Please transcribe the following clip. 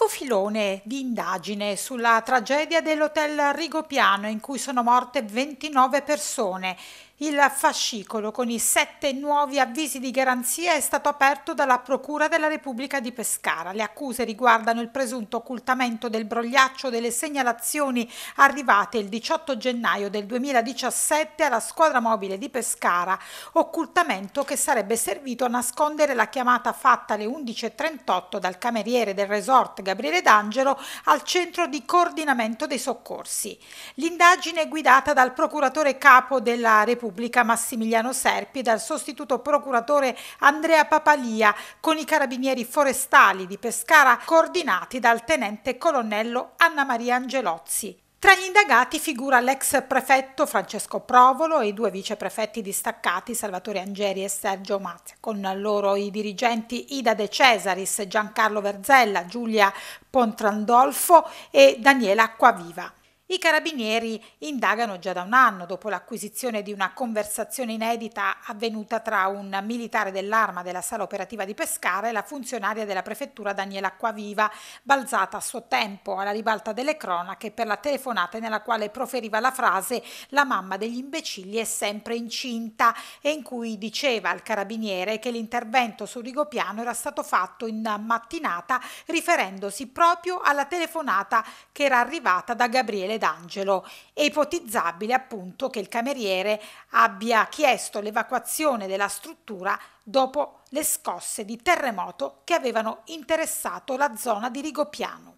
nuovo filone di indagine sulla tragedia dell'hotel Rigopiano in cui sono morte 29 persone il fascicolo con i sette nuovi avvisi di garanzia è stato aperto dalla Procura della Repubblica di Pescara. Le accuse riguardano il presunto occultamento del brogliaccio delle segnalazioni arrivate il 18 gennaio del 2017 alla squadra mobile di Pescara, occultamento che sarebbe servito a nascondere la chiamata fatta alle 11.38 dal cameriere del resort Gabriele D'Angelo al centro di coordinamento dei soccorsi. L'indagine è guidata dal procuratore capo della Repubblica Repubblica Massimiliano Serpi dal sostituto procuratore Andrea Papalia con i carabinieri forestali di Pescara coordinati dal tenente colonnello Anna Maria Angelozzi. Tra gli indagati figura l'ex prefetto Francesco Provolo e i due viceprefetti distaccati Salvatore Angeri e Sergio Mazza, con loro i dirigenti Ida De Cesaris, Giancarlo Verzella, Giulia Pontrandolfo e Daniela Acquaviva. I carabinieri indagano già da un anno dopo l'acquisizione di una conversazione inedita avvenuta tra un militare dell'arma della sala operativa di Pescara e la funzionaria della prefettura Daniela Acquaviva, balzata a suo tempo alla ribalta delle cronache per la telefonata nella quale proferiva la frase la mamma degli imbecilli è sempre incinta e in cui diceva al carabiniere che l'intervento su Rigopiano era stato fatto in mattinata riferendosi proprio alla telefonata che era arrivata da Gabriele d'angelo. È ipotizzabile appunto che il cameriere abbia chiesto l'evacuazione della struttura dopo le scosse di terremoto che avevano interessato la zona di Rigopiano.